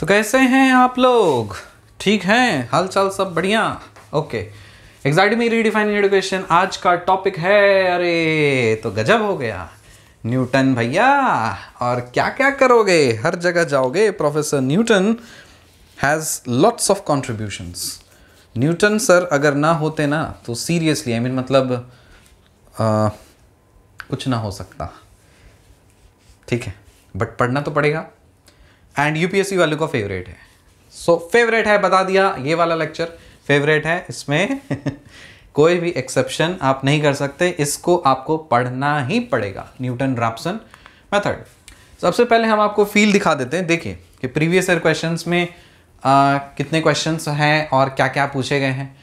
तो कैसे हैं आप लोग ठीक हैं हालचाल सब बढ़िया ओके मी रीडिफाइनिंग एडुकेशन आज का टॉपिक है अरे तो गजब हो गया न्यूटन भैया और क्या क्या करोगे हर जगह जाओगे professor Newton has lots of contributions Newton sir अगर ना होते ना तो सीरियसली आई मीन मतलब आ, कुछ ना हो सकता ठीक है बट पढ़ना तो पड़ेगा एंड यूपीएससी वालों का फेवरेट है सो so, फेवरेट है बता दिया ये वाला लेक्चर फेवरेट है इसमें कोई भी एक्सेप्शन आप नहीं कर सकते इसको आपको पढ़ना ही पड़ेगा न्यूटन रैप्सन मेथड सबसे पहले हम आपको फील दिखा देते हैं देखिए कि प्रीवियस ईयर क्वेश्चंस में आ, कितने क्वेश्चंस हैं और क्या क्या पूछे गए हैं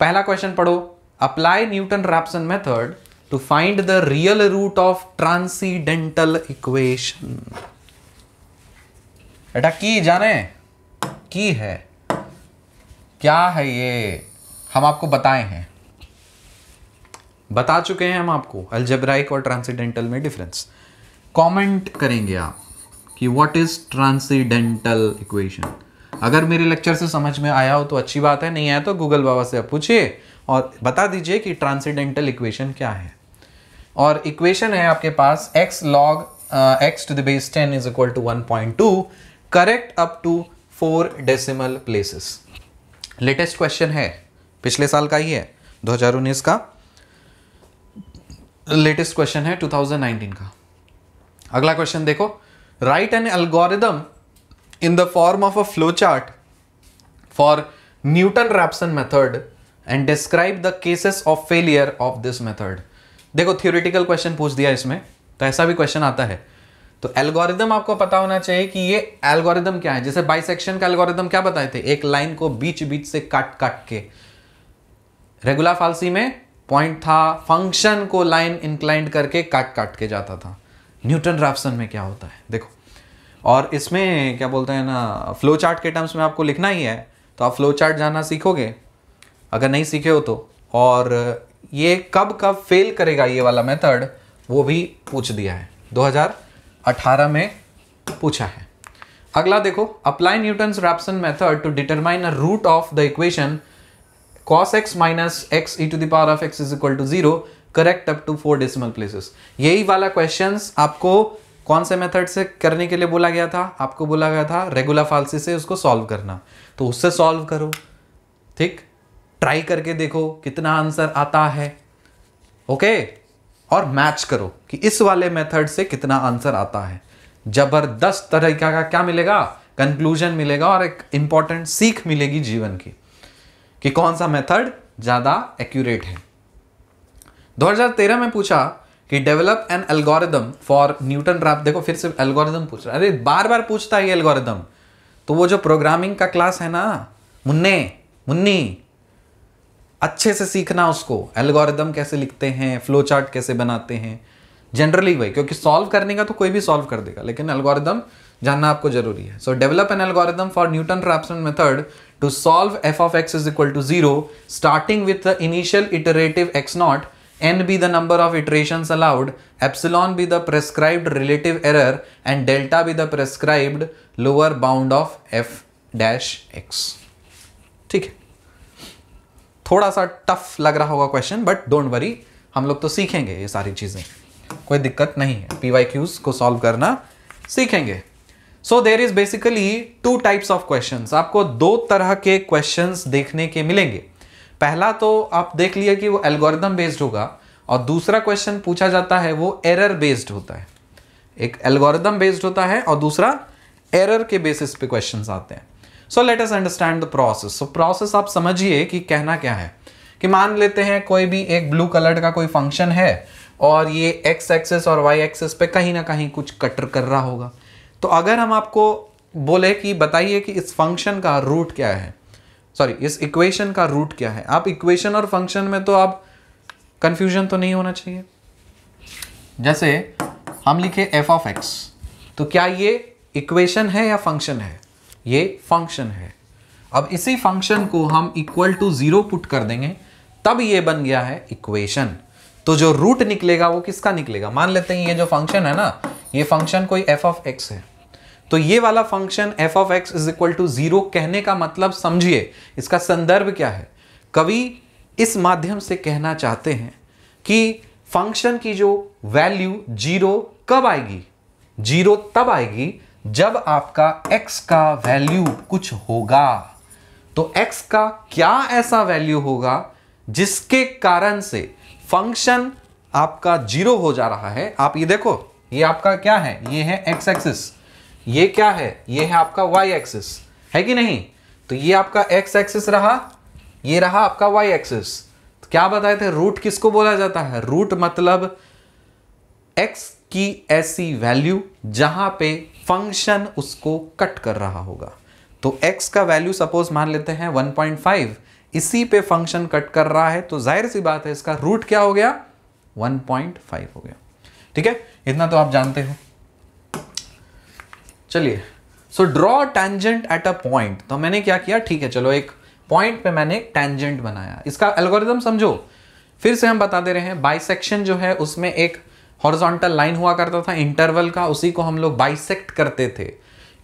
पहला क्वेश्चन पढ़ो apply Newton Raphson method to find the real root of transcendental equation बेटा की जाने की है क्या है ये हम आपको बताए हैं बता चुके हैं हम आपको अल्जेब्राइक और ट्रांसीडेंटल में डिफरेंस कमेंट करेंगे आप कि व्हाट इज ट्रांसीडेंटल इक्वेशन अगर मेरे लेक्चर से समझ में आया हो तो अच्छी बात है नहीं आया तो गूगल बाबा से आप पूछिए और बता दीजिए कि ट्रांसीडेंटल इक्वेशन क्या है और इक्वेशन है आपके पास x log x to the base ten is equal to one point two correct up to four decimal places latest question है पिछले साल का ही है 2019 का लेटेस्ट क्वेश्चन है 2019 का अगला क्वेश्चन देखो write an algorithm in the form of a flow chart for Newton Raphson method and describe the cases of failure of this method देखो थियोरिटिकल क्वेश्चन पूछ दिया इसमें तो ऐसा भी क्वेश्चन आता है तो एल्गोरिदम आपको पता होना चाहिए कि ये एल्गोरिदम क्या है जैसे बाइसेक्शन का एल्गोरिदम क्या बताए थे एक लाइन को बीच बीच से काट काट के रेगुलर फालसी में पॉइंट था फंक्शन को लाइन इंक्लाइंड करके काट काट के जाता था न्यूटन राफ्सन में क्या होता है देखो और इसमें क्या बोलते हैं ना फ्लो चार्ट के टर्म्स में आपको लिखना ही है तो आप फ्लो चार्ट जाना सीखोगे अगर नहीं सीखे हो तो और ये कब कब फेल करेगा ये वाला मेथड वो भी पूछ दिया है 18 में पूछा है अगला देखो apply Newton Raphson method to determine a root of the equation cos x minus x e to the power of x is equal to zero correct up to four decimal places यही वाला क्वेश्चन आपको कौन से method से करने के लिए बोला गया था आपको बोला गया था रेगुलर फालसी से उसको सॉल्व करना तो उससे सॉल्व करो ठीक ट्राई करके देखो कितना आंसर आता है ओके okay? और मैच करो कि इस वाले मेथड से कितना आंसर आता है जबरदस्त तरीका का क्या मिलेगा कंक्लूजन मिलेगा और एक इंपॉर्टेंट सीख मिलेगी जीवन की कि कौन सा मेथड ज़्यादा एक्यूरेट है 2013 में पूछा कि develop an algorithm for Newton Raphson देखो फिर से एल्गोरिदम पूछ रहा अरे बार बार पूछता है ये एल्गोरिदम तो वो जो प्रोग्रामिंग का क्लास है ना मुन्ने मुन्नी अच्छे से सीखना उसको एल्गोरिदम कैसे लिखते हैं फ्लो चार्ट कैसे बनाते हैं जनरली वही क्योंकि सॉल्व करने का तो कोई भी सॉल्व कर देगा लेकिन एल्गोरिदम जानना आपको जरूरी है so develop an algorithm for Newton Raphson method to solve f of x is equal to zero starting with the initial iterative x not n be the number of iteration allowed epsilon be the prescribed relative error and delta be the prescribed lower bound of f dash x ठीक है थोड़ा सा tough लग रहा होगा question but don't worry हम लोग तो सीखेंगे ये सारी चीज़ें कोई दिक्कत नहीं है पी वाई क्यूज को सॉल्व करना सीखेंगे so there is basically two types of question आपको दो तरह के क्वेश्चन देखने के मिलेंगे पहला तो आप देख लिए कि वो एल्गोरिदम बेस्ड होगा और दूसरा क्वेश्चन पूछा जाता है वो एरर बेस्ड होता है एक एल्गोरिदम बेस्ड होता है और दूसरा एरर के बेसिस पे क्वेश्चंस आते हैं so let us understand the process so process आप समझिए कि कहना क्या है कि मान लेते हैं कोई भी एक ब्लू कलर का कोई फंक्शन है और ये एक्स एक्सेस और वाई एक्सेस पे कहीं ना कहीं कुछ कटर कर रहा होगा तो अगर हम आपको बोले कि बताइए कि इस फंक्शन का रूट क्या है सॉरी इस इक्वेशन का रूट क्या है आप इक्वेशन और फंक्शन में तो आप कंफ्यूजन तो नहीं होना चाहिए जैसे हम लिखे एफ ऑफ एक्स तो क्या ये इक्वेशन है या फंक्शन है ये फंक्शन है अब इसी फंक्शन को हम इक्वल टू ज़ीरो पुट कर देंगे तब ये बन गया है इक्वेशन तो जो रूट निकलेगा वो किसका निकलेगा मान लेते हैं ये जो फंक्शन है ना ये फंक्शन कोई एफ ऑफ एक्स है तो ये वाला function f of x is equal to zero कहने का मतलब समझिए इसका संदर्भ क्या है कवि इस माध्यम से कहना चाहते हैं कि फंक्शन की जो वैल्यू जीरो कब आएगी जीरो तब आएगी जब आपका x का वैल्यू कुछ होगा तो x का क्या ऐसा वैल्यू होगा जिसके कारण से फंक्शन आपका जीरो हो जा रहा है आप ये देखो ये आपका क्या है ये है x एक्सिस ये क्या है ये है आपका y एक्सिस है कि नहीं तो ये आपका x एक्सिस रहा ये रहा आपका y एक्सिस तो क्या बताए थे रूट किसको बोला जाता है रूट मतलब x की ऐसी वैल्यू जहां पे फंक्शन उसको कट कर रहा होगा तो x का वैल्यू सपोज मान लेते हैं 1.5 इसी पे फंक्शन कट कर रहा है तो जाहिर सी बात है इसका रूट क्या हो गया 1.5 हो गया ठीक है इतना तो आप जानते हो चलिए so draw tangent at a point तो मैंने क्या किया ठीक है चलो एक पॉइंट पे मैंने टेंजेंट बनाया इसका एल्गोरिदम समझो फिर से हम बताते रहे हैं बाइसेक्शन जो है उसमें एक हॉरिजॉन्टल लाइन हुआ करता था इंटरवल का उसी को हम लोग बाइसेक्ट करते थे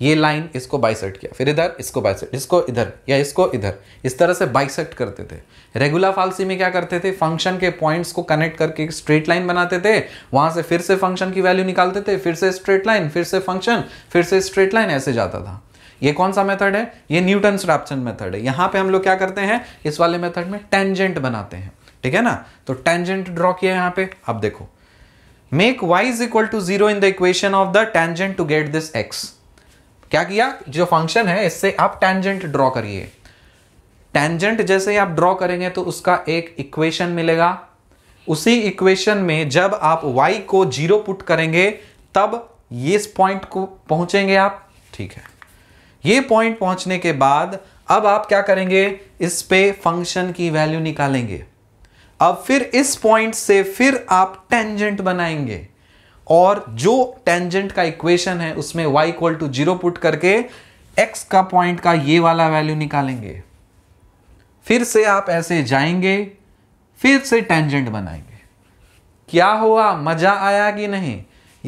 ये लाइन इसको बाइसेक्ट किया फिर इधर इसको बाइसेक्ट इसको इधर या इसको इधर इस तरह से बाइसेक्ट करते थे रेगुलर फालसी में क्या करते थे फंक्शन के पॉइंट्स को कनेक्ट करके एक स्ट्रेट लाइन बनाते थे वहां से फिर से फंक्शन की वैल्यू निकालते थे फिर से स्ट्रेट लाइन फिर से फंक्शन फिर से स्ट्रेट लाइन ऐसे जाता था ये कौन सा मेथड है ये न्यूटन रैप्सन मेथड है यहाँ पे हम लोग क्या करते हैं इस वाले मेथड में टेंजेंट बनाते हैं ठीक है ना तो टेंजेंट ड्रॉ किया यहाँ पे अब देखो make y is equal to zero in the equation of the tangent to get this x. क्या किया जो फंक्शन है इससे आप टेंजेंट ड्रॉ करिए टेंजेंट जैसे आप ड्रॉ करेंगे तो उसका एक इक्वेशन मिलेगा उसी इक्वेशन में जब आप y को जीरो पुट करेंगे तब ये इस पॉइंट को पहुंचेंगे आप ठीक है ये पॉइंट पहुंचने के बाद अब आप क्या करेंगे इस पे फंक्शन की वैल्यू निकालेंगे अब फिर इस पॉइंट से फिर आप टेंजेंट बनाएंगे और जो टेंजेंट का इक्वेशन है उसमें y equal to zero put करके x का पॉइंट का ये वाला वैल्यू निकालेंगे फिर से आप ऐसे जाएंगे फिर से टेंजेंट बनाएंगे क्या हुआ मजा आया कि नहीं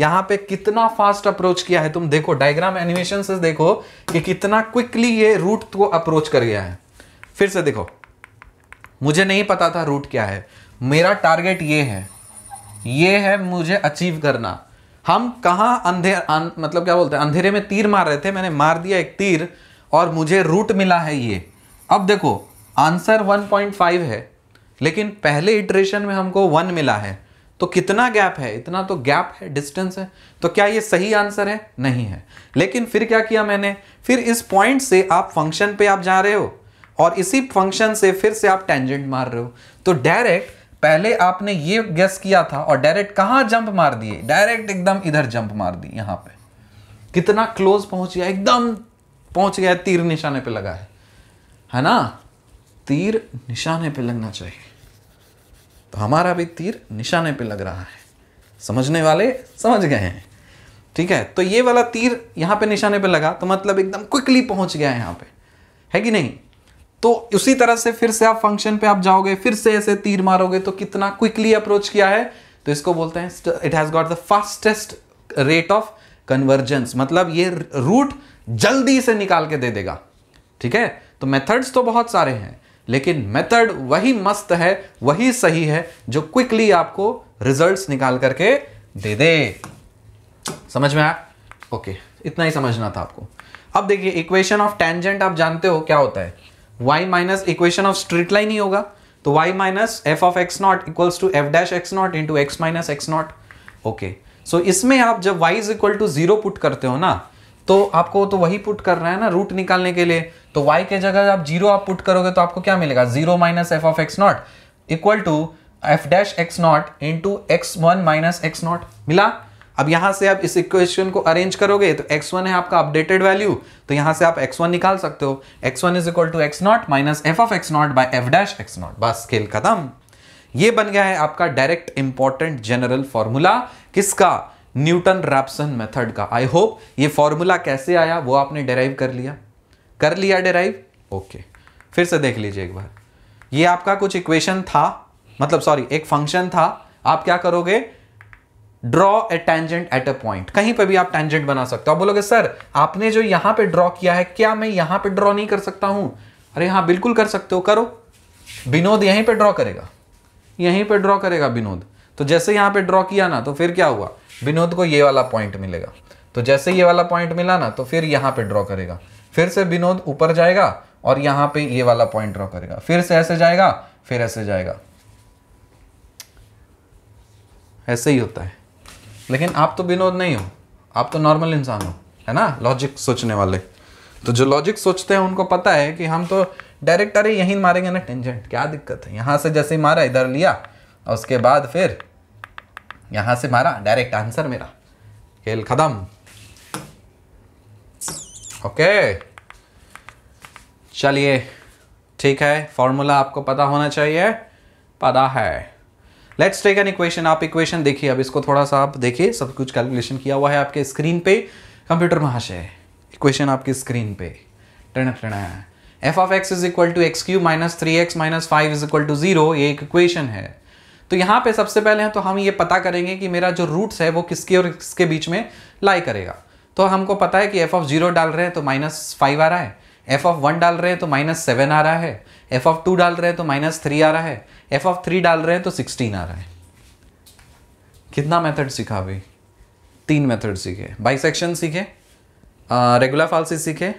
यहां पे कितना फास्ट अप्रोच किया है तुम देखो डायग्राम एनिमेशन से देखो कि कितना क्विकली ये रूट को अप्रोच कर गया है फिर से देखो मुझे नहीं पता था रूट क्या है मेरा टारगेट ये है ये है मुझे अचीव करना हम कहाँ अंधे अं, मतलब क्या बोलते हैं अंधेरे में तीर मार रहे थे मैंने मार दिया एक तीर और मुझे रूट मिला है ये अब देखो आंसर 1.5 है लेकिन पहले इटरेशन में हमको वन मिला है तो कितना गैप है इतना तो गैप है डिस्टेंस है तो क्या ये सही आंसर है नहीं है लेकिन फिर क्या किया मैंने फिर इस पॉइंट से आप फंक्शन पे आप जा रहे हो और इसी फंक्शन से फिर से आप टेंजेंट मार रहे हो तो डायरेक्ट पहले आपने ये गेस किया था और डायरेक्ट कहाँ जंप मार दिए डायरेक्ट एकदम इधर जंप मार दी यहां पे कितना क्लोज पहुंच गया एकदम पहुंच गया तीर निशाने पे लगा है है ना तीर निशाने पे लगना चाहिए तो हमारा भी तीर निशाने पे लग रहा है समझने वाले समझ गए हैं ठीक है तो ये वाला तीर यहाँ पे निशाने पे लगा तो मतलब एकदम क्विकली पहुंच गया है यहाँ पे है कि नहीं तो उसी तरह से फिर से आप फंक्शन पे आप जाओगे फिर से ऐसे तीर मारोगे तो कितना क्विकली अप्रोच किया है तो इसको बोलते हैं it has got the fastest rate of convergence मतलब ये रूट जल्दी से निकाल के दे देगा ठीक है तो मेथड्स तो बहुत सारे हैं लेकिन मेथड वही मस्त है वही सही है जो क्विकली आपको रिजल्ट्स निकाल करके दे दे समझ में आया ओके इतना ही समझना था आपको अब देखिए इक्वेशन ऑफ टेंजेंट आप जानते हो क्या होता है y minus equation of straight line ही होगा तो y minus f of x not equals to f dash x not into x minus x not okay so इसमें आप जब y is equal to zero put करते हो ना तो आपको तो वही पुट कर रहा है ना रूट निकालने के लिए तो वाई के जगह आप जीरो आप पुट करोगे तो आपको क्या मिलेगा zero minus f of x not equal to f dash x not into x one minus x not मिला अब यहाँ से आप इस इक्वेशन को अरेंज करोगे तो x1 है आपका अपडेटेड वैल्यू तो यहाँ से आप x1 निकाल सकते हो x1 one is equal to x not minus f of x not by f dash x not बस स्केल खत्म ये बन गया है आपका डायरेक्ट इंपॉर्टेंट जनरल फॉर्मूला किसका न्यूटन रैप्सन मेथड का आई होप ये फॉर्मूला कैसे आया वो आपने डेराइव कर लिया कर लिया डेराइव ओके okay. फिर से देख लीजिए एक बार ये आपका कुछ इक्वेशन था मतलब सॉरी एक फंक्शन था आप क्या करोगे draw a tangent at a point कहीं पे भी आप टेंजेंट बना सकते हो आप बोलोगे सर आपने जो यहां पे ड्रॉ किया है क्या मैं यहां पे ड्रॉ नहीं कर सकता हूं अरे हाँ बिल्कुल कर सकते हो करो विनोद यहीं पे ड्रॉ करेगा यहीं पे ड्रॉ करेगा विनोद तो जैसे यहां पे ड्रॉ किया ना तो फिर क्या हुआ विनोद को ये वाला पॉइंट मिलेगा तो जैसे ये वाला पॉइंट मिला ना तो फिर यहां पे ड्रॉ करेगा फिर से विनोद ऊपर जाएगा और यहां पे ये वाला पॉइंट ड्रॉ करेगा फिर से ऐसे जाएगा फिर ऐसे जाएगा ऐसे ही होता है लेकिन आप तो विनोद नहीं हो आप तो नॉर्मल इंसान हो है ना लॉजिक सोचने वाले तो जो लॉजिक सोचते हैं उनको पता है कि हम तो डायरेक्ट अरे यहीं मारेंगे ना टेंजेंट क्या दिक्कत है यहाँ से जैसे ही मारा इधर लिया और उसके बाद फिर यहाँ से मारा डायरेक्ट आंसर मेरा खेल खत्म ओके चलिए ठीक है फॉर्मूला आपको पता होना चाहिए पता है लेट्स टेक एन इक्वेशन आप इक्वेशन देखिए अब इसको थोड़ा सा आप देखिए सब कुछ कैलकुलेशन किया हुआ है आपके स्क्रीन पे कंप्यूटर महाशय इक्वेशन आपकी स्क्रीन पे टन टन f of x is equal to x cube minus three x minus five is equal to zero ये एक इक्वेशन है तो यहाँ पे सबसे पहले तो हम ये पता करेंगे कि मेरा जो रूट्स है वो किसके और किसके बीच में लाई करेगा तो हमको पता है कि एफ ऑफ जीरो डाल रहे हैं तो माइनस फाइव आ रहा है एफ ऑफ वन डाल रहे हैं तो माइनस सेवन आ रहा है एफ ऑफ टू डाल रहे हैं तो माइनस थ्री आ रहा है एफ ऑफ थ्री डाल रहे हैं तो सिक्सटीन आ रहा है कितना मेथड सीखा अभी तीन मेथड सीखे बाई सेक्शन सीखे रेगुलर फॉल्सिस सीखे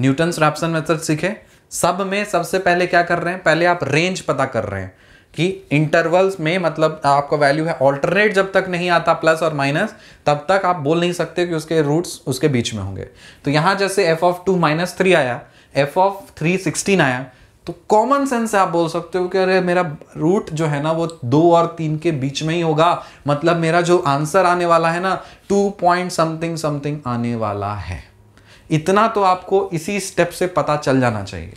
न्यूटन्स रैप्सन मेथड सीखे सब में सबसे पहले क्या कर रहे हैं पहले आप रेंज पता कर रहे हैं कि इंटरवल्स में मतलब आपका वैल्यू है ऑल्टरनेट जब तक नहीं आता प्लस और माइनस तब तक आप बोल नहीं सकते कि उसके रूट्स उसके बीच में होंगे तो यहाँ जैसे f of two minus three आया एफ ऑफ थ्री सिक्सटीन आया तो कॉमन सेंस से आप बोल सकते हो कि अरे मेरा रूट जो है ना वो दो और तीन के बीच में ही होगा मतलब मेरा जो आंसर आने वाला है ना टू पॉइंट समथिंग समथिंग आने वाला है इतना तो आपको इसी स्टेप से पता चल जाना चाहिए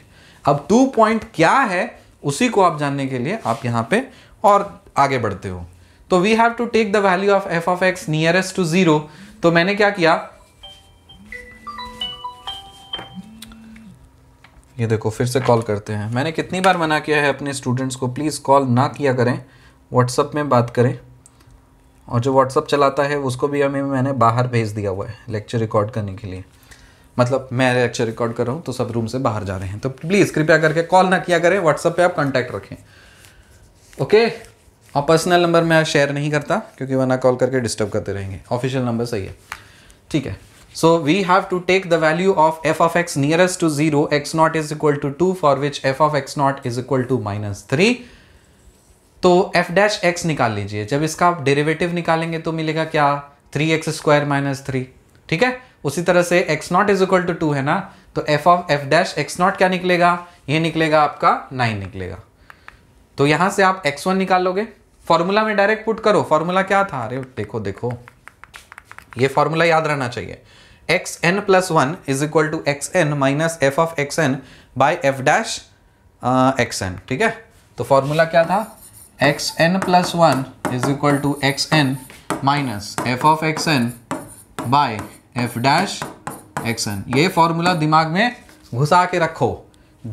अब टू पॉइंट क्या है उसी को आप जानने के लिए आप यहां पे और आगे बढ़ते हो तो we have to take the value of f of x nearest to zero तो मैंने क्या किया ये देखो फिर से कॉल करते हैं मैंने कितनी बार मना किया है अपने स्टूडेंट्स को प्लीज़ कॉल ना किया करें व्हाट्सअप में बात करें और जो व्हाट्सअप चलाता है उसको भी हमें मैंने बाहर भेज दिया हुआ है लेक्चर रिकॉर्ड करने के लिए मतलब मैं लेक्चर रिकॉर्ड कर रहा हूँ तो सब रूम से बाहर जा रहे हैं तो प्लीज़ कृपया करके कॉल ना किया करें व्हाट्सअप पर आप कॉन्टैक्ट रखें ओके और पर्सनल नंबर मैं शेयर नहीं करता क्योंकि वरना कॉल करके डिस्टर्ब करते रहेंगे ऑफिशियल नंबर सही है ठीक है So we have to take the value of f of x nearest to 0, x naught is equal to 2 for which f of x naught is equal to minus 3. तो f dash x निकाल लीजिए जब इसका आप derivative निकालेंगे तो मिलेगा क्या 3x x square minus three ठीक है उसी तरह से x not is equal to two है ना तो f of f dash x not क्या निकलेगा ये निकलेगा आपका 9 निकलेगा तो यहाँ से आप x1 निकाल लोगे फॉर्मूला में डायरेक्ट पुट करो फॉर्मूला क्या था अरे देखो देखो ये फॉर्मूला याद रहना चाहिए x n plus one is equal to x n minus f of x n by f dash x n ठीक है तो फॉर्मूला क्या था x n plus one is equal to x n minus f of x n by f dash x n ये formula दिमाग में घुसा के रखो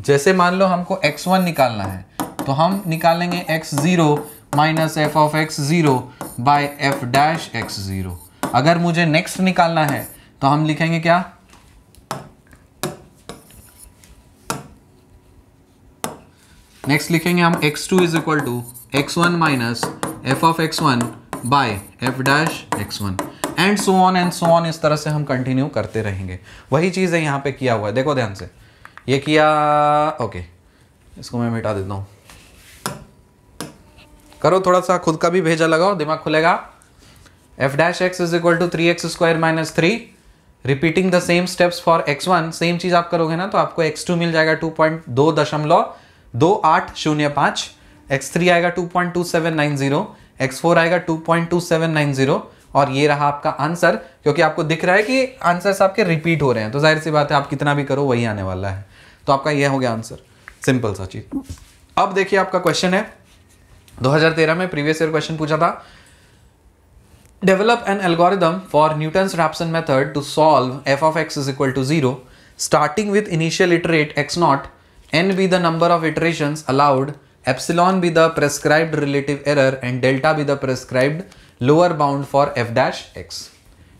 जैसे मान लो हमको एक्स वन निकालना है तो हम निकालेंगे x zero minus f of x zero by f dash x zero अगर मुझे नेक्स्ट निकालना है तो हम लिखेंगे क्या नेक्स्ट लिखेंगे हम x2 two is equal to x one minus f of x one by f dash x one and so on and so on इस तरह से हम कंटिन्यू करते रहेंगे वही चीज़ है यहां पे किया हुआ है देखो ध्यान से ये किया ओके इसको मैं मिटा देता हूं करो थोड़ा सा खुद का भी भेजा लगाओ दिमाग खुलेगा f dash x is equal to three x square minus three repeating the same steps for x one सेम चीज आप करोगे ना तो आपको एक्स टू मिल जाएगा टू पॉइंट दो दशमलव दो आठ शून्य पांच एक्स थ्री आएगा two point two seven nine zero x four आएगा two point two seven nine zero और ये रहा आपका आंसर क्योंकि आपको दिख रहा है कि आंसर्स आपके रिपीट हो रहे हैं तो जाहिर सी बात है आप कितना भी करो वही आने वाला है तो आपका यह हो गया आंसर सिंपल सा चीज अब देखिए आपका क्वेश्चन है 2013 में प्रीवियस ईयर क्वेश्चन पूछा था Develop an algorithm for Newton's Raphson method to solve f of x is equal to 0 starting with initial iterate x naught, n be the number of iterations allowed, epsilon be the prescribed relative error and delta be the prescribed lower bound for f dash x.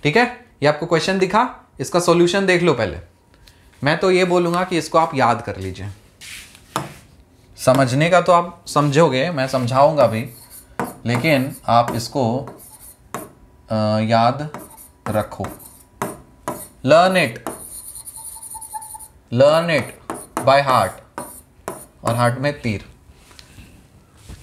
ठीक है ये आपको question दिखा इसका solution देख लो पहले मैं तो ये बोलूँगा कि इसको आप याद कर लीजिए समझने का तो आप समझोगे मैं समझाऊंगा भी लेकिन आप इसको याद रखो learn it learn it by heart और हार्ट में तीर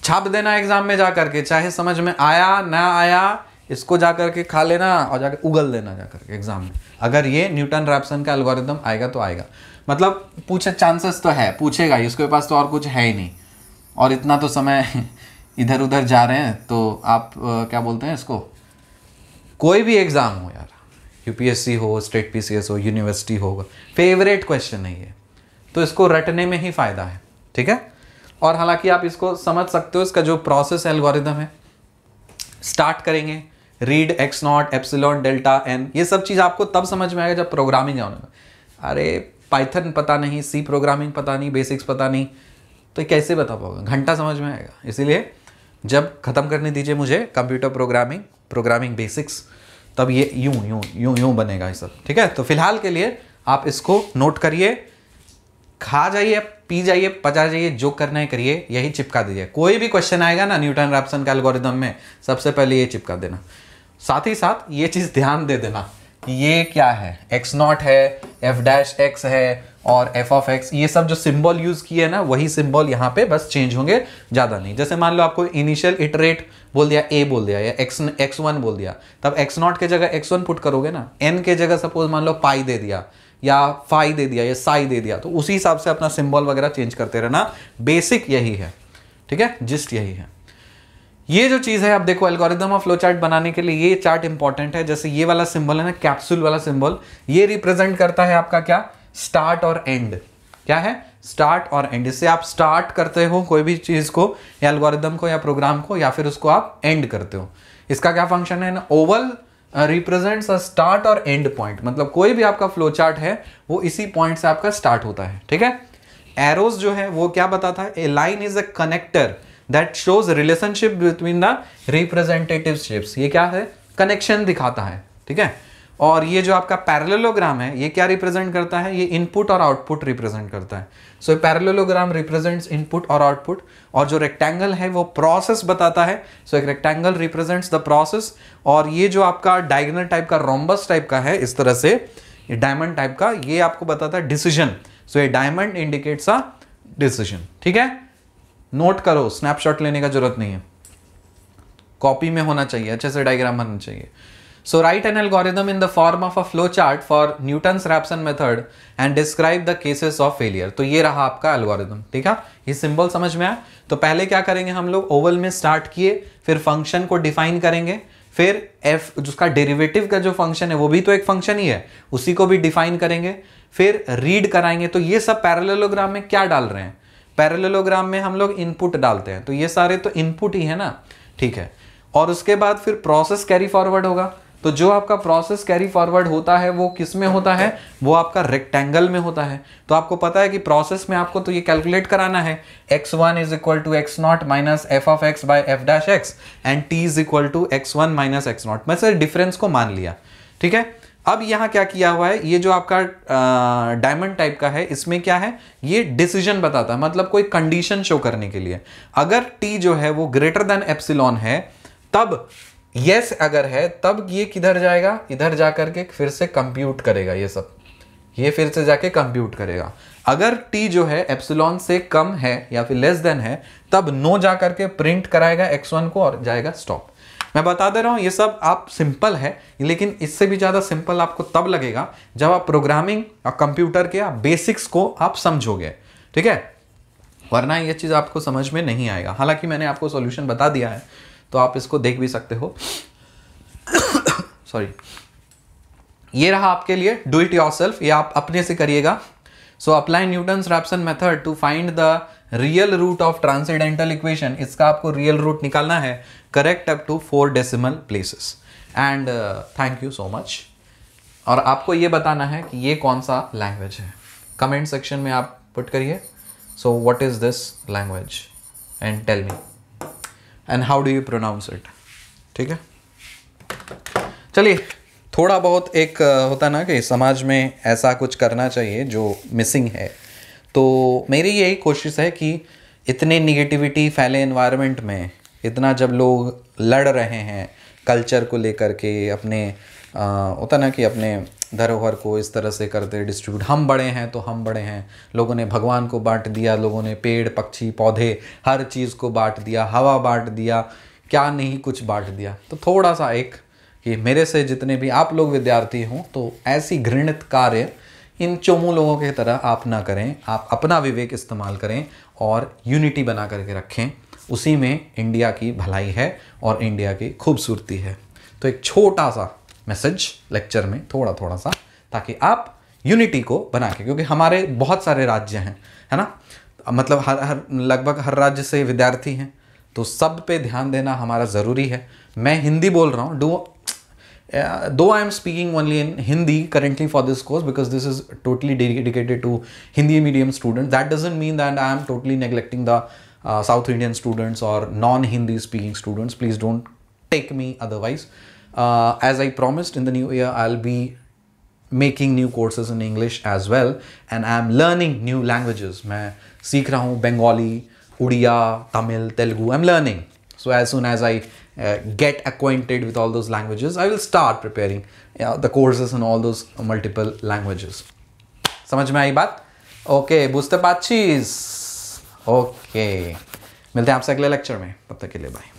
छाप देना एग्जाम में जा करके चाहे समझ में आया ना आया इसको जा करके खा लेना और जाकर उगल देना जा करके एग्जाम में अगर ये न्यूटन रैप्सन का एल्गोरिदम आएगा तो आएगा मतलब पूछे चांसेस तो है पूछेगा ही उसके पास तो और कुछ है ही नहीं और इतना तो समय इधर उधर जा रहे हैं तो आप आ, क्या बोलते हैं इसको कोई भी एग्ज़ाम हो यार यूपीएससी हो स्टेट पीसीएस हो यूनिवर्सिटी होगा फेवरेट क्वेश्चन है ये तो इसको रटने में ही फ़ायदा है ठीक है और हालांकि आप इसको समझ सकते हो इसका जो प्रोसेस एल्गोरिदम है स्टार्ट करेंगे read x not epsilon delta n ये सब चीज़ आपको तब समझ में आएगा जब प्रोग्रामिंग होने में अरे पाइथन पता नहीं सी प्रोग्रामिंग पता नहीं बेसिक्स पता नहीं तो कैसे बता पाओगे घंटा समझ में आएगा इसीलिए जब ख़त्म करने दीजिए मुझे कंप्यूटर प्रोग्रामिंग प्रोग्रामिंग बेसिक्स तब ये यूं यूं यूं यूं बनेगा ये सब ठीक है तो फिलहाल के लिए आप इसको नोट करिए खा जाइए पी जाइए पचा जाइए जो करना है करिए यही चिपका दीजिए कोई भी क्वेश्चन आएगा ना न्यूटन रैप्सन के एल्गोरिदम में सबसे पहले ये चिपका देना साथ ही साथ ये चीज़ ध्यान दे देना कि ये क्या है एक्स नॉट है एफ डैश एक्स है और एफ ऑफ एक्स ये सब जो सिंबल यूज किए ना वही सिंबल यहाँ पे बस चेंज होंगे ज़्यादा नहीं जैसे मान लो आपको इनिशियल इटरेट बोल दिया ए बोल दिया या एक्स एक्स वन बोल दिया तब एक्स नॉट के जगह एक्स वन पुट करोगे ना एन के जगह सपोज मान लो पाई दे दिया या फाई दे दिया या साई दे दिया तो उसी हिसाब से अपना सिंबल वगैरह चेंज करते रहना बेसिक यही है ठीक है जिस्ट यही है ये जो चीज़ है आप देखो एल्गोरिदम ऑफ फ्लो चार्ट बनाने के लिए ये चार्ट इंपॉर्टेंट है जैसे ये वाला सिंबल है ना कैप्सूल वाला सिंबल ये रिप्रेजेंट करता है आपका क्या स्टार्ट और एंड क्या है स्टार्ट और एंड इससे आप स्टार्ट करते हो कोई भी चीज़ को या एल्गोरिदम को या प्रोग्राम को या फिर उसको आप एंड करते हो इसका क्या फंक्शन है ना ओवल रिप्रेजेंट्स अ स्टार्ट और एंड पॉइंट मतलब कोई भी आपका फ्लो चार्ट है वो इसी पॉइंट से आपका स्टार्ट होता है ठीक है एरोज जो है वो क्या बताता है a line is a connector that shows relationship between the representative steps ये क्या है कनेक्शन दिखाता है ठीक है और ये जो आपका पैरेललोग्राम है ये क्या रिप्रेजेंट करता है ये इनपुट और आउटपुट रिप्रेजेंट करता है so so, parallelogram represents input और आउटपुट और जो रेक्टेंगल है वो प्रोसेस बताता है सो so, एक रेक्टेंगल रिप्रेजेंट्स द प्रोसेस और ये जो आपका डायगनल टाइप का रोम्बस टाइप का है इस तरह से डायमंड टाइप का ये आपको बताता है डिसीजन सो so, ये डायमंड इंडिकेट्स अ डिसीजन ठीक है नोट करो स्नैपशॉट लेने का जरूरत नहीं है कॉपी में होना चाहिए अच्छे से डायग्राम बनना चाहिए So write an algorithm in the form of a flowchart for Newton's Raphson method and describe the cases of failure. तो ये रहा आपका algorithm, ठीक है ये सिंबल समझ में आया तो पहले क्या करेंगे हम लोग ओवल में स्टार्ट किए फिर फंक्शन को डिफाइन करेंगे फिर एफ जिसका डेरिवेटिव का जो फंक्शन है वो भी तो एक फंक्शन ही है उसी को भी डिफाइन करेंगे फिर रीड कराएंगे तो ये सब पैरेललोग्राम में क्या डाल रहे हैं पैरेललोग्राम में हम लोग इनपुट डालते हैं तो ये सारे तो इनपुट ही है ना ठीक है और उसके बाद फिर प्रोसेस कैरी फॉरवर्ड होगा तो जो आपका प्रोसेस कैरी फॉरवर्ड होता है वो किस में होता है वो आपका रेक्टेंगल में होता है तो आपको पता है कि प्रोसेस में आपको तो ये कैलकुलेट कराना है x one is equal to x not minus f of x by f dash x and t is equal to x one minus x not मैं सर डिफरेंस को मान लिया ठीक है अब यहाँ क्या किया हुआ है ये जो आपका डायमंड टाइप का है इसमें क्या है ये डिसीजन बताता है मतलब कोई कंडीशन शो करने के लिए अगर टी जो है वो ग्रेटर देन एप्सिलॉन है तब यस अगर है तब ये किधर जाएगा इधर जा करके फिर से कंप्यूट करेगा ये सब ये फिर से जाके कंप्यूट करेगा अगर टी जो है एप्सिलॉन से कम है या फिर लेस देन है तब नो जा करके प्रिंट कराएगा एक्स वन को और जाएगा स्टॉप मैं बता दे रहा हूँ ये सब आप सिंपल है लेकिन इससे भी ज़्यादा सिंपल आपको तब लगेगा जब आप प्रोग्रामिंग और कंप्यूटर के आप बेसिक्स को आप समझोगे ठीक है वरना ये चीज़ आपको समझ में नहीं आएगा हालांकि मैंने आपको सॉल्यूशन बता दिया है तो आप इसको देख भी सकते हो सॉरी ये रहा आपके लिए डू इट योर सेल्फ ये आप अपने से करिएगा so apply Newton Raphson method to find the real root of transcendental equation इसका आपको रियल रूट निकालना है correct up to four decimal places and thank you so much और आपको ये बताना है कि ये कौन सा लैंग्वेज है कमेंट सेक्शन में आप पुट करिए so what is this language and tell me and how do you pronounce it ठीक है चलिए थोड़ा बहुत एक होता ना कि समाज में ऐसा कुछ करना चाहिए जो मिसिंग है तो मेरी यही कोशिश है कि इतने निगेटिविटी फैले इन्वायरमेंट में इतना जब लोग लड़ रहे हैं कल्चर को लेकर के अपने आ, होता ना कि अपने धरोहर को इस तरह से करते डिस्ट्रीब्यूट हम बड़े हैं तो हम बड़े हैं लोगों ने भगवान को बांट दिया लोगों ने पेड़ पक्षी पौधे हर चीज़ को बांट दिया हवा बांट दिया क्या नहीं कुछ बांट दिया तो थोड़ा सा एक कि मेरे से जितने भी आप लोग विद्यार्थी हों तो ऐसी घृणित कार्य इन चोमू लोगों की तरह आप ना करें आप अपना विवेक इस्तेमाल करें और यूनिटी बना करके रखें उसी में इंडिया की भलाई है और इंडिया की खूबसूरती है तो एक छोटा सा मैसेज लेक्चर में थोड़ा थोड़ा सा ताकि आप यूनिटी को बना के क्योंकि हमारे बहुत सारे राज्य हैं है ना मतलब हर हर लगभग हर राज्य से विद्यार्थी हैं तो सब पे ध्यान देना हमारा ज़रूरी है मैं हिंदी बोल रहा हूँ do though I am speaking only in Hindi currently for this course because this is totally dedicated to Hindi medium student that doesn't mean that I am totally neglecting the south Indian students और non Hindi speaking students please don't take me otherwise uh, as I promised in the new year, I'll be making new courses in English as well. And I'm learning new languages. मैं Bengali, Uriya, Tamil, Telugu. I'm learning. So as soon as I uh, get acquainted with all those languages, I will start preparing you know, the courses in all those multiple languages. समझ में आई बात Okay, बुझते बात चीज Okay, मिलते हैं आपसे अगले लेक्चर में तब तक के लिए बाय